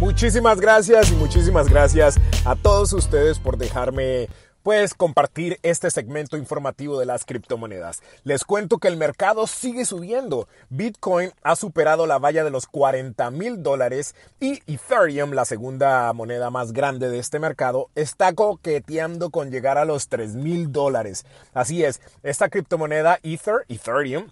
Muchísimas gracias y muchísimas gracias a todos ustedes por dejarme pues compartir este segmento informativo de las criptomonedas. Les cuento que el mercado sigue subiendo. Bitcoin ha superado la valla de los 40 mil dólares y Ethereum, la segunda moneda más grande de este mercado, está coqueteando con llegar a los 3 mil dólares. Así es, esta criptomoneda Ether, Ethereum,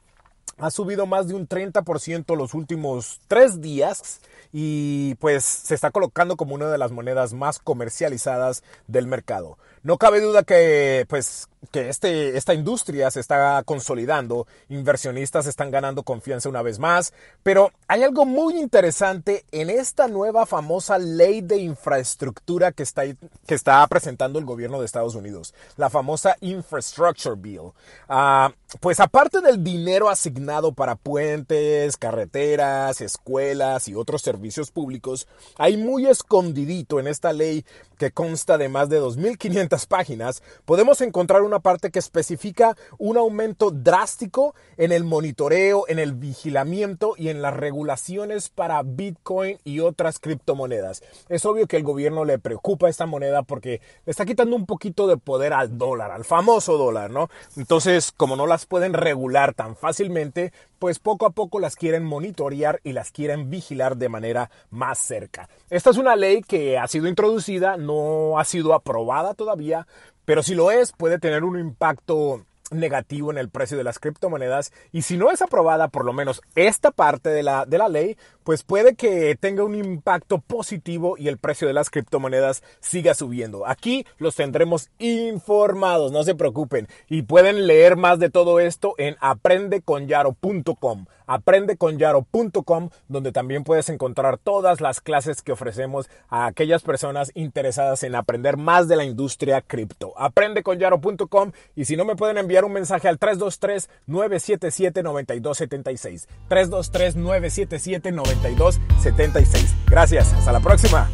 ha subido más de un 30% los últimos tres días y pues se está colocando como una de las monedas más comercializadas del mercado. No cabe duda que pues que este, esta industria se está consolidando, inversionistas están ganando confianza una vez más, pero hay algo muy interesante en esta nueva famosa ley de infraestructura que está, que está presentando el gobierno de Estados Unidos, la famosa Infrastructure Bill. Ah, pues aparte del dinero asignado para puentes, carreteras, escuelas y otros servicios públicos, hay muy escondidito en esta ley que consta de más de 2.500 páginas, podemos encontrar una parte que especifica un aumento drástico en el monitoreo, en el vigilamiento y en las regulaciones para Bitcoin y otras criptomonedas. Es obvio que el gobierno le preocupa esta moneda porque le está quitando un poquito de poder al dólar, al famoso dólar, ¿no? Entonces, como no las pueden regular tan fácilmente, pues poco a poco las quieren monitorear y las quieren vigilar de manera más cerca. Esta es una ley que ha sido introducida, no ha sido aprobada todavía, pero si lo es puede tener un impacto negativo en el precio de las criptomonedas y si no es aprobada por lo menos esta parte de la, de la ley, pues puede que tenga un impacto positivo y el precio de las criptomonedas siga subiendo. Aquí los tendremos informados, no se preocupen. Y pueden leer más de todo esto en aprendeconyaro.com. Aprendeconyaro.com, donde también puedes encontrar todas las clases que ofrecemos a aquellas personas interesadas en aprender más de la industria cripto. Aprendeconyaro.com y si no me pueden enviar un mensaje al 323 977 9276. 323 977 9276. 72 76. Gracias, hasta la próxima.